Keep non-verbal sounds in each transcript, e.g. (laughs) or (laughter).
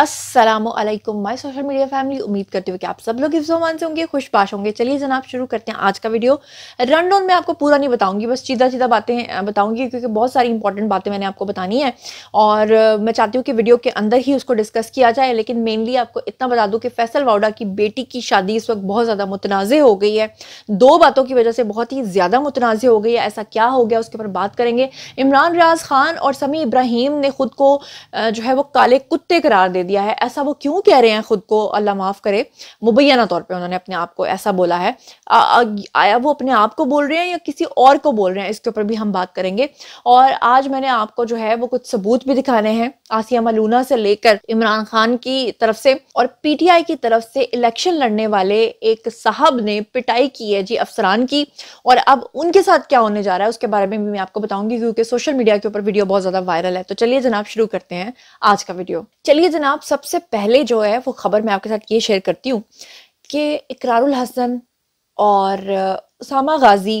Aslam my social media family उम्मीद करती हूँ कि आप सब लोग हिफ्जोमान से होंगे खुशपाश होंगे चलिए जनाब शुरू करते हैं आज का वीडियो रन डाउन मैं आपको पूरा नहीं बताऊंगी बस सीधा सीधा बातें बताऊंगी क्योंकि बहुत सारी इंपॉर्टेंट बातें मैंने आपको बतानी है और मैं चाहती हूँ कि वीडियो के अंदर ही उसको डिस्कस किया जाए लेकिन मेनली आपको इतना बता दूँ कि फैसल वाउडा की बेटी की शादी इस वक्त बहुत ज़्यादा मुतनाज़ हो गई है दो बातों की वजह से बहुत ही ज़्यादा मुतनाज़ हो गई है ऐसा क्या हो गया उसके ऊपर बात करेंगे इमरान रियाज खान और समी इब्राहिम ने खुद को जो है वो काले कुत्ते करार दे दिया दिया है ऐसा वो क्यों कह रहे हैं ख़ुद को अल्लाह माफ़ करे मुबैना तौर पे उन्होंने अपने आप को ऐसा बोला है आ, आया वो अपने आप को बोल रहे हैं या किसी और को बोल रहे हैं इसके ऊपर भी हम बात करेंगे और आज मैंने आपको जो है वो कुछ सबूत भी दिखाने हैं आसिया मलूना से लेकर इमरान खान की तरफ से और पी की तरफ से इलेक्शन लड़ने वाले एक साहब ने पिटाई की है जी अफसरान की और अब उनके साथ क्या होने जा रहा है उसके बारे में भी मैं आपको बताऊंगी क्योंकि सोशल मीडिया के ऊपर वीडियो बहुत ज़्यादा वायरल है तो चलिए जनाब शुरू करते हैं आज का वीडियो चलिए जनाब अब सबसे पहले जो है वो ख़बर मैं आपके साथ ये शेयर करती हूँ कि इकरारुल हसन और उसामा गाजी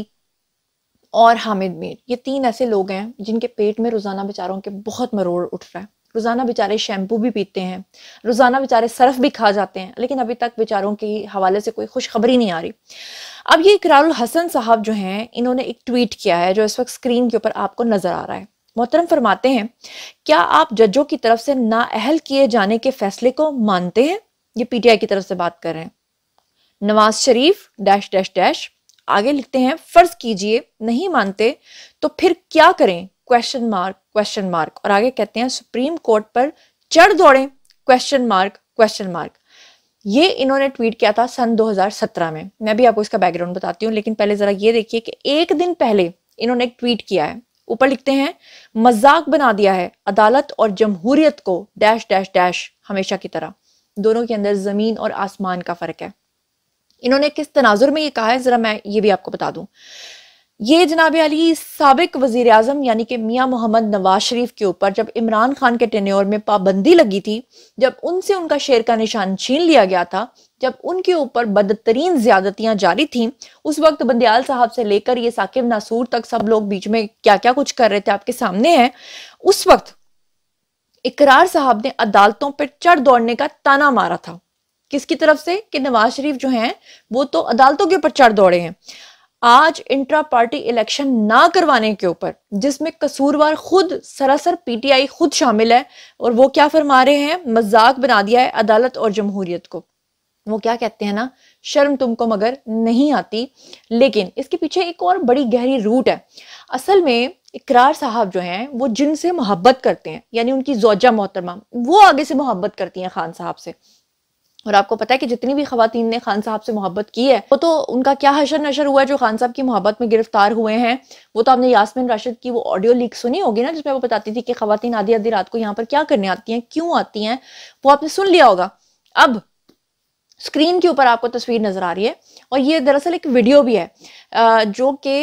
और हामिद मीर ये तीन ऐसे लोग हैं जिनके पेट में रोज़ाना बेचारों के बहुत मरोड़ उठ रहा है रोज़ाना बेचारे शैम्पू भी पीते हैं रोज़ाना बेचारे सरफ भी खा जाते हैं लेकिन अभी तक बेचारों के हवाले से कोई खुशखबरी नहीं आ रही अब ये इकरारुल हसन साहब जो हैं इन्होंने एक ट्वीट किया है जो इस वक्त स्क्रीन के ऊपर आपको नज़र आ रहा है मोहतरम फरमाते हैं क्या आप जजों की तरफ से नाअहल किए जाने के फैसले को मानते हैं ये पीटीआई की तरफ से बात कर रहे हैं Nawaz Sharif dash dash dash आगे लिखते हैं फर्ज कीजिए नहीं मानते तो फिर क्या करें क्वेश्चन मार्क क्वेश्चन मार्क और आगे कहते हैं सुप्रीम कोर्ट पर चढ़ दौड़े क्वेश्चन मार्क क्वेश्चन मार्क ये इन्होंने ट्वीट किया था सन 2017 में मैं भी आपको इसका बैकग्राउंड बताती हूँ लेकिन पहले जरा ये देखिए कि एक दिन पहले इन्होंने एक ट्वीट किया है ऊपर लिखते हैं मजाक बना दिया है अदालत और जमहूरियत को डैश डैश डैश हमेशा की तरह दोनों के अंदर ज़मीन और आसमान का फ़र्क है इन्होंने किस तनाजुर में ये कहा है ज़रा मैं ये भी आपको बता दूं ये जनाब अली सबक वजीर अजम यानी कि मियाँ मोहम्मद नवाज शरीफ के ऊपर जब इमरान खान के टेन्योर में पाबंदी लगी थी जब उनसे उनका शेर का निशान छीन लिया गया था जब उनके ऊपर बदतरीन ज्यादतियां जारी थी उस वक्त बंदयाल साहब से लेकर ये साकिब नासूर तक सब लोग बीच में क्या क्या कुछ कर रहे थे आपके सामने है उस वक्त इकरार साहब ने अदालतों पर चढ़ दौड़ने का ताना मारा था किसकी तरफ से कि नवाज शरीफ जो हैं वो तो अदालतों के ऊपर चढ़ दौड़े हैं आज इंट्रा पार्टी इलेक्शन ना करवाने के ऊपर जिसमें कसूरवार खुद सरासर पीटीआई खुद शामिल है और वो क्या फरमा रहे हैं मजाक बना दिया है अदालत और जमहूरियत को वो क्या कहते हैं ना शर्म तुमको मगर नहीं आती लेकिन इसके पीछे एक और बड़ी गहरी रूट है असल में इकरार साहब जो हैं वो जिनसे मोहब्बत करते हैं यानी उनकी जोजा मोहतरमा वो आगे से मोहब्बत करती हैं खान साहब से और आपको पता है कि जितनी भी खातन ने खान साहब से मोहब्बत की है वो तो उनका क्या हशर नशर हुआ है जो खान साहब की मोहब्बत में गिरफ्तार हुए हैं वो तो आपने यासमिन राशिद की वो ऑडियो लीक सुनी होगी ना जिसमें वो बताती थी कि खातन आधी आधी रात को यहाँ पर क्या करने आती हैं क्यों आती हैं वो आपने सुन लिया होगा अब स्क्रीन के ऊपर आपको तस्वीर नज़र आ रही है और ये दरअसल एक वीडियो भी है जो कि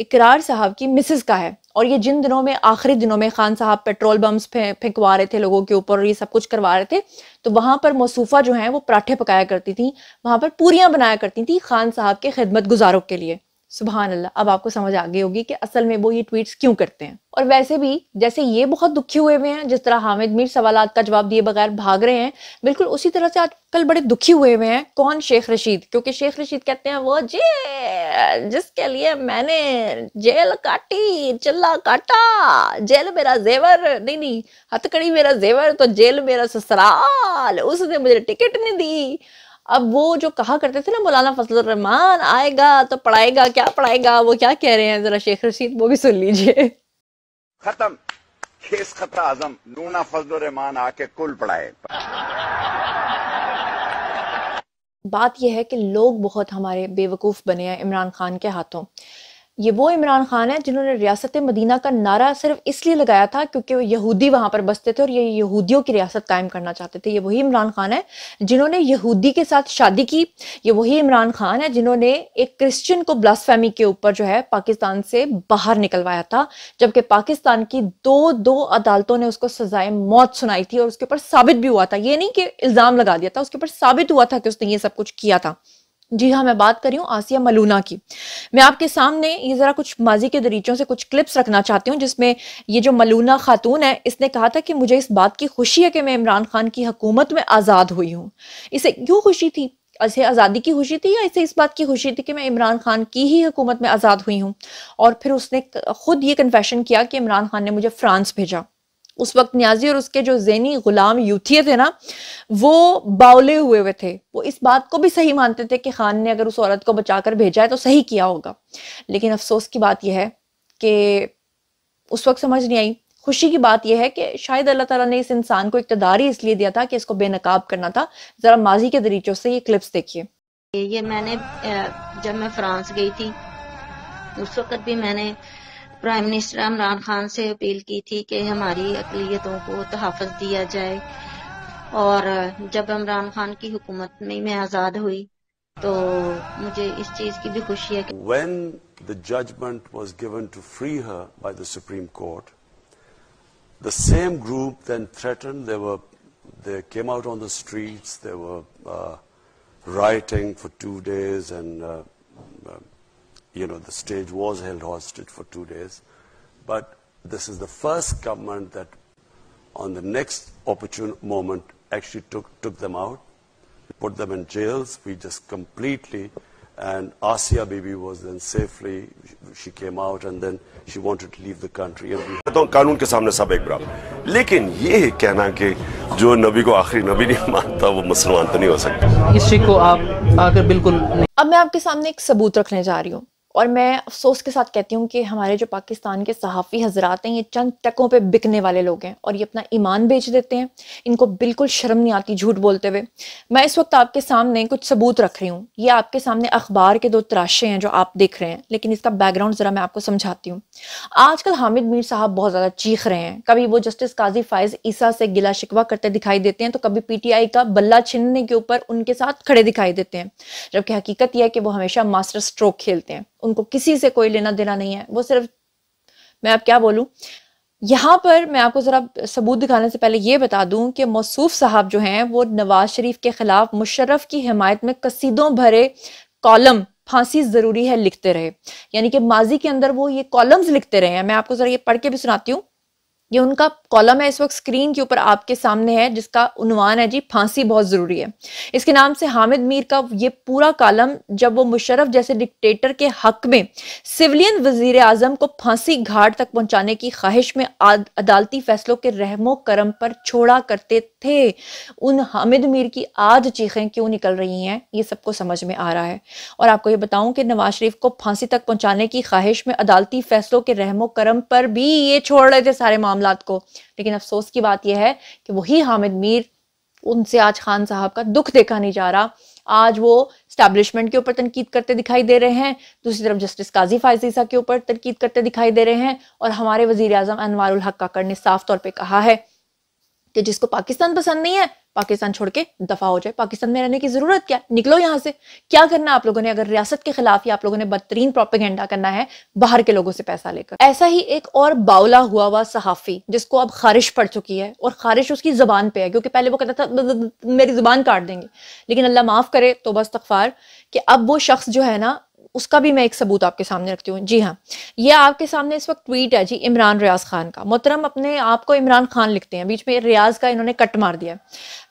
इकरार साहब की मिसेस का है और ये जिन दिनों में आखिरी दिनों में खान साहब पेट्रोल बम्स फेंकवा रहे थे लोगों के ऊपर ये सब कुछ करवा रहे थे तो वहाँ पर मसूफ़ा जो है वो पराठे पकाया करती थी वहाँ पर पूरियाँ बनाया करती थी खान साहब के खिदमत गुजारों के लिए सुबहान अल्लाह अब आपको समझ आ गई होगी कि असल में वो ये ट्वीट्स क्यों करते हैं और वैसे भी जैसे ये बहुत दुखी हुए हुए हैं जिस तरह हामिद मीर सवाल का जवाब दिए बगैर भाग रहे हैं बिल्कुल उसी तरह से आजकल बड़े दुखी हुए हुए हैं कौन शेख रशीद क्योंकि शेख रशीद कहते हैं वो जे जिसके लिए मैंने जेल काटी चिल्ला काटा जेल मेरा जेवर नहीं नहीं हथकड़ी मेरा जेवर तो जेल मेरा ससुराल उसने मुझे टिकट नहीं दी अब वो जो कहा करते थे ना मौलाना फजल रहमान आएगा तो पढ़ाएगा क्या पढ़ाएगा वो क्या कह रहे हैं जरा शेख रशीद वो भी सुन लीजिए खत्म खेस खता आजम लूना फजल रहमान आके कुल पढ़ाए बात यह है कि लोग बहुत हमारे बेवकूफ़ बने हैं इमरान खान के हाथों ये वो इमरान खान है जिन्होंने रियासत मदीना का नारा सिर्फ इसलिए लगाया था क्योंकि वो यहूदी वहां पर बसते थे और ये यहूदियों की रियासत कायम करना चाहते थे ये वही इमरान खान है जिन्होंने यहूदी के साथ शादी की ये वही इमरान खान है जिन्होंने एक क्रिश्चियन को ब्लास्फेमी के ऊपर जो है पाकिस्तान से बाहर निकलवाया था जबकि पाकिस्तान की दो दो अदालतों ने उसको सजाए मौत सुनाई थी और उसके ऊपर साबित भी हुआ था ये नहीं कि इल्ज़ाम लगा दिया था उसके ऊपर साबित हुआ था कि उसने ये सब कुछ किया था जी हाँ मैं बात कर रही हूँ आसिया मलूना की मैं आपके सामने ये ज़रा कुछ माजी के दरीचों से कुछ क्लिप्स रखना चाहती हूँ जिसमें ये जो मलूना खातून है इसने कहा था कि मुझे इस बात की खुशी है कि मैं इमरान खान की हुकूमत में आज़ाद हुई हूँ इसे क्यों खुशी थी इसे आज़ादी की खुशी थी या इसे इस बात की खुशी थी कि मैं इमरान खान की ही हुकूमत में आज़ाद हुई हूँ और फिर उसने खुद ये कन्फेशन किया कि इमरान खान ने मुझे फ्रांस भेजा उस वक्त न्याजी और उसके जो जैनी गुलाम यूथिये थे ना वो बावले हुए हुए थे वो इस बात को भी सही मानते थे कि खान ने अगर उस औरत को बचाकर भेजा है तो सही किया होगा लेकिन अफसोस की बात यह है कि उस वक्त समझ नहीं आई खुशी की बात यह है कि शायद अल्लाह तला ने इस इंसान को इकतदार ही इसलिए दिया था कि इसको बेनकाब करना था जरा माजी के दरीचों से ये क्लिप्स देखिए ये मैंने जब मैं फ्रांस गई थी उस वक्त भी मैंने प्राइम मिनिस्टर इमरान खान से अपील की थी कि हमारी अकलीतों को तहफ़ दिया जाए और जब इमरान खान की हुकूमत में मैं आज़ाद हुई तो मुझे इस चीज़ की भी खुशी है when the judgment was given to free her by the supreme court the same group then threaten they were they came out on the street they were writing for two days and you know, the stage was held hostage for two days. But this is the first government that, on the next opportune moment, actually took, took them out, put them in jails. We just completely, and Asia Bibi was then safely, she came out and then she wanted to leave the country. And we तो कानून के सामने सब एक बराबर लेकिन ये कहना कि जो नबी को आखिरी नबी नहीं (laughs) मानता वो मुसलमान तो नहीं हो सकता हिस्ट्री को आप आकर बिल्कुल अब मैं आपके सामने एक सबूत रखने जा रही हूँ और मैं अफसोस के साथ कहती हूँ कि हमारे जो पाकिस्तान के सहाफ़ी हजरात हैं ये चंद टकों पे बिकने वाले लोग हैं और ये अपना ईमान बेच देते हैं इनको बिल्कुल शर्म नहीं आती झूठ बोलते हुए मैं इस वक्त आपके सामने कुछ सबूत रख रही हूँ ये आपके सामने अखबार के दो तराशे हैं जो आप देख रहे हैं लेकिन इसका बैकग्राउंड ज़रा मैं आपको समझाती हूँ आजकल हामिद मीर साहब बहुत ज़्यादा चीख रहे हैं कभी वो जस्टिस काजी फ़ायज़ ईसा से गिला शिकवा करते दिखाई देते हैं तो कभी पीटीआई का बल्ला छीनने के ऊपर उनके साथ खड़े दिखाई देते हैं जबकि हकीकत यह है कि वो हमेशा मास्टर स्ट्रोक खेलते हैं उनको किसी से कोई लेना देना नहीं है वो सिर्फ मैं आप क्या बोलूं यहाँ पर मैं आपको ज़रा सबूत दिखाने से पहले ये बता दूं कि मौसूफ साहब जो हैं वो नवाज शरीफ के ख़िलाफ़ मुशर्रफ की हिमायत में कसीदों भरे कॉलम फांसी ज़रूरी है लिखते रहे यानी कि माजी के अंदर वो ये कॉलम्स लिखते रहे हैं मैं आपको ज़रा ये पढ़ के भी सुनाती हूँ ये उनका कॉलम है इस वक्त स्क्रीन के ऊपर आपके सामने है जिसका उनवान है जी फांसी बहुत ज़रूरी है इसके नाम से हामिद मीर का ये पूरा कॉलम जब वो मुशरफ जैसे डिक्टेटर के हक में सिविलियन वजीर आजम को फांसी घाट तक पहुंचाने की ख्वाहिश में अदालती फैसलों के रहमो करम पर छोड़ा करते थे उन हामिद मीर की आज चीखें क्यों निकल रही हैं ये सबको समझ में आ रहा है और आपको ये बताऊं कि नवाज शरीफ को फांसी तक पहुंचाने की ख्वाहिश में अदालती फैसलों के रहमो करम पर भी ये छोड़ रहे थे सारे मामले मामला को लेकिन अफसोस की बात यह है कि वही हामिद मीर उनसे आज खान साहब का दुख देखा नहीं जा रहा आज वो स्टैब्लिशमेंट के ऊपर तनकीद करते दिखाई दे रहे हैं दूसरी तरफ जस्टिस काजी फायजीसा के ऊपर तनकीद करते दिखाई दे रहे हैं और हमारे वजीर अजम अनवर हक काकर ने साफ तौर पर कहा है कि जिसको पाकिस्तान पसंद नहीं है पाकिस्तान छोड़ के दफा हो जाए पाकिस्तान में रहने की जरूरत क्या निकलो यहाँ से क्या करना आप लोगों ने अगर रियासत के खिलाफ ही आप लोगों ने बदतरीन प्रोपेगेंडा करना है बाहर के लोगों से पैसा लेकर ऐसा ही एक और बाउला हुआ हुआ सहाफी जिसको अब खारिश पड़ चुकी है और खारिश उसकी जबान पे है क्योंकि पहले वो कहता था मेरी जुबान काट देंगे लेकिन अल्लाह माफ करे तो बस तकफार कि अब वो शख्स जो है ना उसका भी मैं एक सबूत आपके सामने रखती हूँ जी हाँ ये आपके सामने इस वक्त ट्वीट है जी इमरान रियाज खान का मोहतरम अपने आप को इमरान खान लिखते हैं बीच में रियाज का इन्होंने कट मार दिया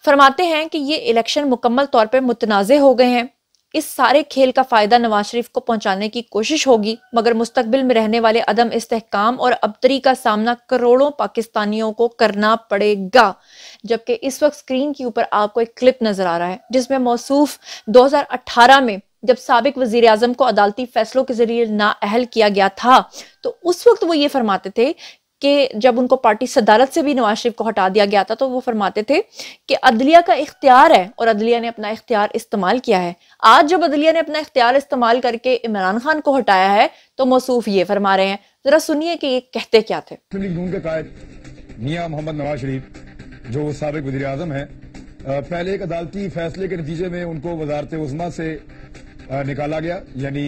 फरमाते हैं कि ये इलेक्शन मुकम्मल तौर पर मुतनाज़ हो गए हैं इस सारे खेल का फ़ायदा नवाज शरीफ को पहुंचाने की कोशिश होगी मगर मुस्तबिल में रहने वाले अदम इसकाम और अबतरी का सामना करोड़ों पाकिस्तानियों को करना पड़ेगा जबकि इस वक्त स्क्रीन के ऊपर आपको एक क्लिप नज़र आ रहा है जिसमें मौसूफ 2018 में जब सबक वजीर अजम को अदालती फैसलों के जरिए नाअहल किया गया था तो उस वक्त वो ये फरमाते थे कि जब उनको पार्टी सदारत से भी नवाज शरीफ को हटा दिया गया था तो वो फरमाते थे कि अदलिया का इख्तियार है और अदलिया ने अपना इख्तियार इस्तेमाल किया है आज जब अदलिया ने अपना इख्तियार इस्तेमाल करके इमरान खान को हटाया है तो मौसूफ ये फरमा रहे हैं जरा सुनिए कि ये कहते क्या थे मियाँ मोहम्मद नवाज शरीफ जो सबक वजी अजम है पहले एक अदालती फैसले के नतीजे में उनको वजारत उजमा से निकाला गया यानी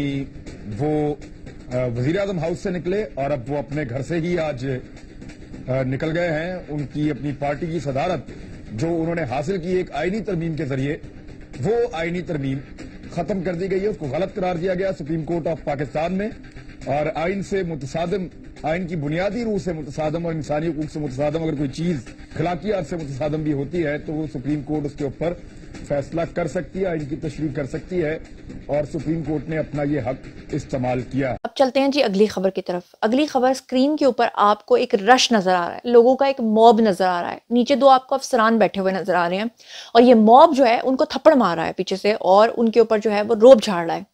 वो वजीर अजम हाउस से निकले और अब वो अपने घर से ही आज निकल गए हैं उनकी अपनी पार्टी की सदारत जो उन्होंने हासिल की एक आईनी तरमीम के जरिए वो आइनी तरमीम खत्म कर दी गई है उसको गलत करार दिया गया सुप्रीम कोर्ट ऑफ पाकिस्तान में और आइन से मुतसादम आइन की बुनियादी रूह से मुतसादम और इंसानी हकूक से मुतसादम अगर कोई चीज खिलाकी खिलाफी से मुतसादम भी होती है तो वो सुप्रीम कोर्ट उसके ऊपर फैसला कर सकती है इनकी तशरी कर सकती है और सुप्रीम कोर्ट ने अपना ये हक इस्तेमाल किया अब चलते हैं जी अगली खबर की तरफ अगली खबर स्क्रीन के ऊपर आपको एक रश नजर आ रहा है लोगों का एक मॉब नजर आ रहा है नीचे दो आपको अफसरान बैठे हुए नजर आ रहे हैं और ये मॉब जो है उनको थप्पड़ मार रहा है पीछे से और उनके ऊपर जो है वो रोब झाड़ रहा है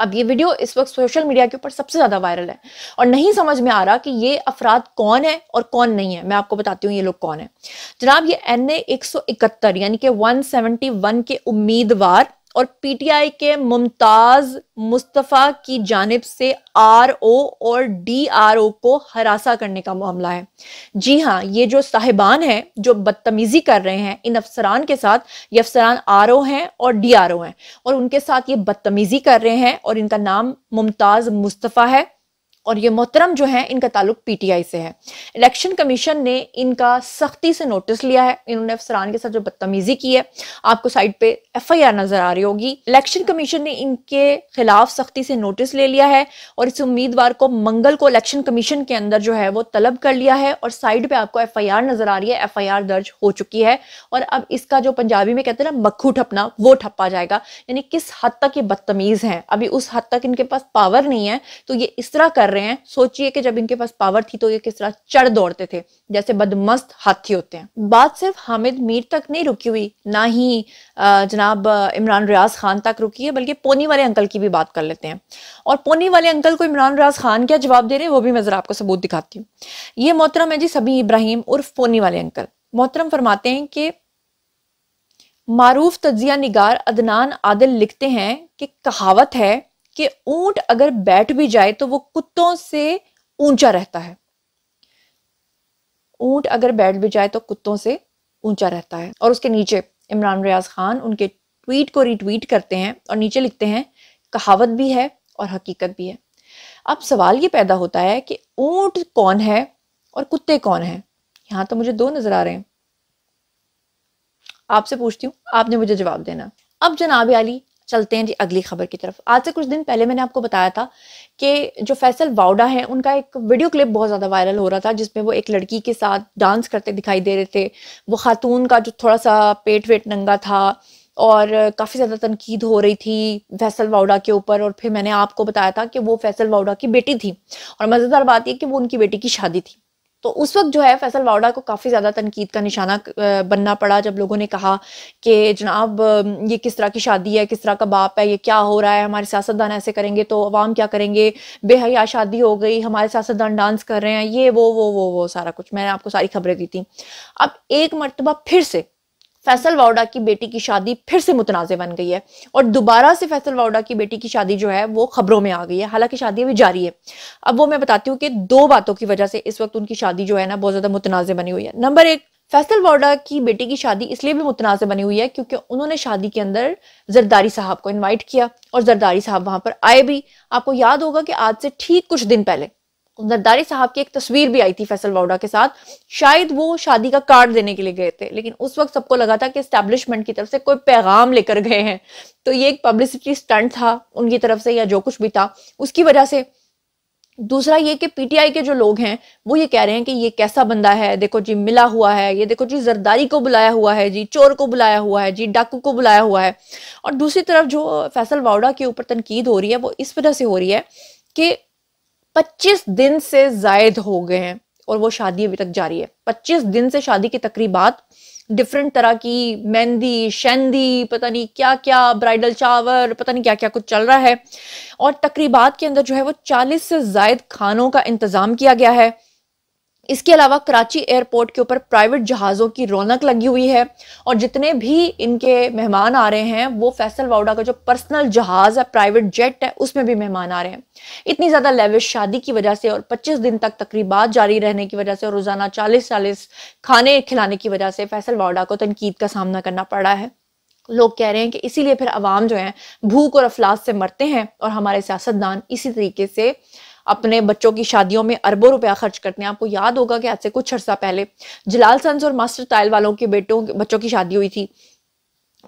अब ये वीडियो इस वक्त सोशल मीडिया के ऊपर सबसे ज़्यादा वायरल है और नहीं समझ में आ रहा कि ये अफराद कौन है और कौन नहीं है मैं आपको बताती हूँ ये लोग कौन है जनाब ये एन ए एक सौ इकहत्तर यानी कि वन वन के उम्मीदवार और पीटीआई के मुमताज मुस्तफ़ा की जानब से आरओ और डीआरओ को हरासा करने का मामला है जी हाँ ये जो साहिबान हैं जो बदतमीजी कर रहे हैं इन अफसरान के साथ ये अफसरान आर ओ हैं और डी आर ओ हैं और उनके साथ ये बदतमीजी कर रहे हैं और इनका नाम मुमताज मुस्तफ़ा है और ये मोहतरम जो हैं इनका ताल्लुक पीटीआई से है इलेक्शन कमीशन ने इनका सख्ती से नोटिस लिया है इन्होंने अफसरान के साथ जो बदतमीजी की है आपको साइड पे एफआईआर नजर आ रही होगी इलेक्शन कमीशन ने इनके खिलाफ सख्ती से नोटिस ले लिया है और इस उम्मीदवार को मंगल को इलेक्शन कमीशन के अंदर जो है वो तलब कर लिया है और साइड पे आपको एफ नजर आ रही है एफ दर्ज हो चुकी है और अब इसका जो पंजाबी में कहते हैं ना मक्खू ठपना वो ठप्पा जाएगा यानी किस हद तक ये बदतमीज है अभी उस हद तक इनके पास पावर नहीं है तो ये इस तरह कर रहे हैं सोचिए कि जब इनके पास पावर थी तो ये किस तरह चढ़ दौड़ते थे जैसे बदमस्त हाथी होते हैं बात सिर्फ हामिद मीर तक नहीं रुकी हुई ना ही जनाब इमरान रियाज खान तक रुकी है बल्कि पोनी वाले अंकल की भी बात कर लेते हैं और पोनी वाले अंकल को इमरान रियाज खान क्या जवाब दे रहे हैं वो भी मैं जरा आपको सबूत दिखाती हूँ ये मोहतरम है जी सभी इब्राहिम उर्फ पोनी वाले अंकल मोहतरम फरमाते हैं कि मारूफ तजिया निगार अदनान आदिल लिखते हैं कि कहावत है कि ऊंट अगर बैठ भी जाए तो वो कुत्तों से ऊंचा रहता है ऊंट अगर बैठ भी जाए तो कुत्तों से ऊंचा रहता है और उसके नीचे इमरान रियाज खान उनके ट्वीट को रिट्वीट करते हैं और नीचे लिखते हैं कहावत भी है और हकीकत भी है अब सवाल ये पैदा होता है कि ऊंट कौन है और कुत्ते कौन है यहां तो मुझे दो नज़र आ रहे हैं आपसे पूछती हूँ आपने मुझे जवाब देना अब जनाब अली चलते हैं जी अगली खबर की तरफ आज से कुछ दिन पहले मैंने आपको बताया था कि जो फैसल वाउडा है उनका एक वीडियो क्लिप बहुत ज़्यादा वायरल हो रहा था जिसमें वो एक लड़की के साथ डांस करते दिखाई दे रहे थे वो खातून का जो थोड़ा सा पेट वेट नंगा था और काफ़ी ज़्यादा तनकीद हो रही थी फैसल वाउडा के ऊपर और फिर मैंने आपको बताया था कि वो फैसल वाउडा की बेटी थी और मज़ेदार बात यह कि वो उनकी बेटी की शादी थी तो उस वक्त जो है फैसल वाउडा को काफ़ी ज़्यादा तनकीद का निशाना बनना पड़ा जब लोगों ने कहा कि जनाब ये किस तरह की शादी है किस तरह का बाप है ये क्या हो रहा है हमारे सियासतदान ऐसे करेंगे तो अवाम क्या करेंगे बेहया शादी हो गई हमारे सियासतदान डांस कर रहे हैं ये वो वो वो वो सारा कुछ मैंने आपको सारी खबरें दी थी अब एक मरतबा फिर से फैसल वाउडा की बेटी की शादी फिर से मुतनाज़ बन गई है और दोबारा से फैसल वाउडा की बेटी की शादी जो है वो खबरों में आ गई है हालांकि शादी अभी जारी है अब वो मैं बताती हूँ कि दो बातों की वजह से इस वक्त उनकी शादी जो है ना बहुत ज़्यादा मुतनाज़ बनी हुई है नंबर एक फैसल वाडा की बेटी की शादी इसलिए भी मुतनाज़ बनी हुई है क्योंकि उन्होंने शादी के अंदर जरदारी साहब को इनवाइट किया और जरदारी साहब वहां पर आए भी आपको याद होगा कि आज से ठीक कुछ दिन पहले जरदारी साहब की एक तस्वीर भी आई थी फैसल वाउडा के साथ शायद वो शादी का कार्ड देने के लिए गए थे लेकिन उस वक्त सबको लगा था कि स्टैब्लिशमेंट की तरफ से कोई पैगाम लेकर गए हैं तो ये एक पब्लिसिटी स्टंट था उनकी तरफ से या जो कुछ भी था उसकी वजह से दूसरा ये कि पीटीआई के जो लोग हैं वो ये कह रहे हैं कि ये कैसा बंदा है देखो जी मिला हुआ है ये देखो जी जरदारी को बुलाया हुआ है जी चोर को बुलाया हुआ है जी डाकू को बुलाया हुआ है और दूसरी तरफ जो फैसल वाउडा के ऊपर तनकीद हो रही है वो इस वजह से हो रही है कि पच्चीस दिन से जायद हो गए हैं और वो शादी अभी तक जारी है पच्चीस दिन से शादी की तकरीबात डिफरेंट तरह की मेहंदी शेंदी पता नहीं क्या क्या ब्राइडल चावर पता नहीं क्या क्या कुछ चल रहा है और तकरीबात के अंदर जो है वो 40 से जायद खानों का इंतज़ाम किया गया है इसके अलावा कराची एयरपोर्ट के ऊपर प्राइवेट जहाज़ों की रौनक लगी हुई है और जितने भी इनके मेहमान आ रहे हैं वो फैसल वाउडा का जो पर्सनल जहाज़ है प्राइवेट जेट है उसमें भी मेहमान आ रहे हैं इतनी ज़्यादा लेविश शादी की वजह से और पच्चीस दिन तक तकरीबा जारी रहने की वजह से और रोज़ाना चालीस चालीस खाने खिलाने की वजह से फैसल वाउडा को तनकीद का सामना करना पड़ा है लोग कह रहे हैं कि इसीलिए फिर आवाम जो है भूख और अफलास से मरते हैं और हमारे सियासतदान इसी तरीके से अपने बच्चों की शादियों में अरबों रुपया खर्च करते हैं आपको याद होगा कि आज से कुछ अर्सा पहले जलाल सन्स और मास्टर टाइल वालों के बेटों बच्चों की शादी हुई थी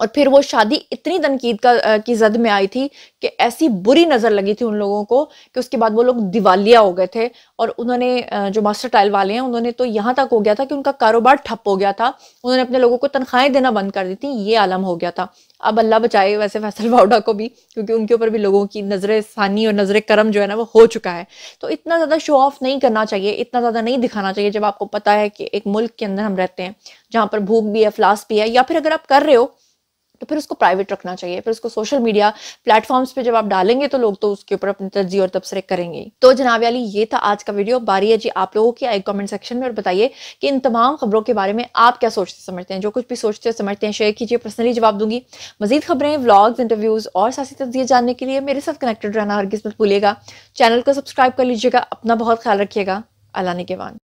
और फिर वो शादी इतनी तनकीद का की जद में आई थी कि ऐसी बुरी नज़र लगी थी उन लोगों को कि उसके बाद वो लोग दिवालिया हो गए थे और उन्होंने जो मास्टर टाइल वाले हैं उन्होंने तो यहाँ तक हो गया था कि उनका कारोबार ठप हो गया था उन्होंने अपने लोगों को तनख्वाहें देना बंद कर दी थी ये आलम हो गया था अब अल्लाह बचाए वैसे फैसल वाउडा को भी क्योंकि उनके ऊपर भी लोगों की नज़र सानी और नज़र करम जो है ना वो हो चुका है तो इतना ज़्यादा शो ऑफ नहीं करना चाहिए इतना ज़्यादा नहीं दिखाना चाहिए जब आपको पता है कि एक मुल्क के अंदर हम रहते हैं जहाँ पर भूख भी है फ्लास भी है या फिर अगर आप कर रहे हो तो फिर उसको प्राइवेट रखना चाहिए फिर उसको सोशल मीडिया प्लेटफॉर्म्स पे जब आप डालेंगे तो लोग तो उसके ऊपर अपनी तर्जी और तबसरे करेंगे तो जनाब अली ये था आज का वीडियो बारी है जी आप लोगों की आई कमेंट सेक्शन में और बताइए कि इन तमाम खबरों के बारे में आप क्या सोचते समझते हैं जो कुछ भी सोचते हो समझते हैं शेयर कीजिए पर्सनली जवाब दूंगी मजीद खबरें व्लॉग्स इंटरव्यूज और सासी तस्वीर जानने के लिए मेरे साथ कनेक्टेड रहना हर किस्मत भूलिएगा चैनल को सब्सक्राइब कर लीजिएगा अपना बहुत ख्याल रखिएगा अल्लाह ने के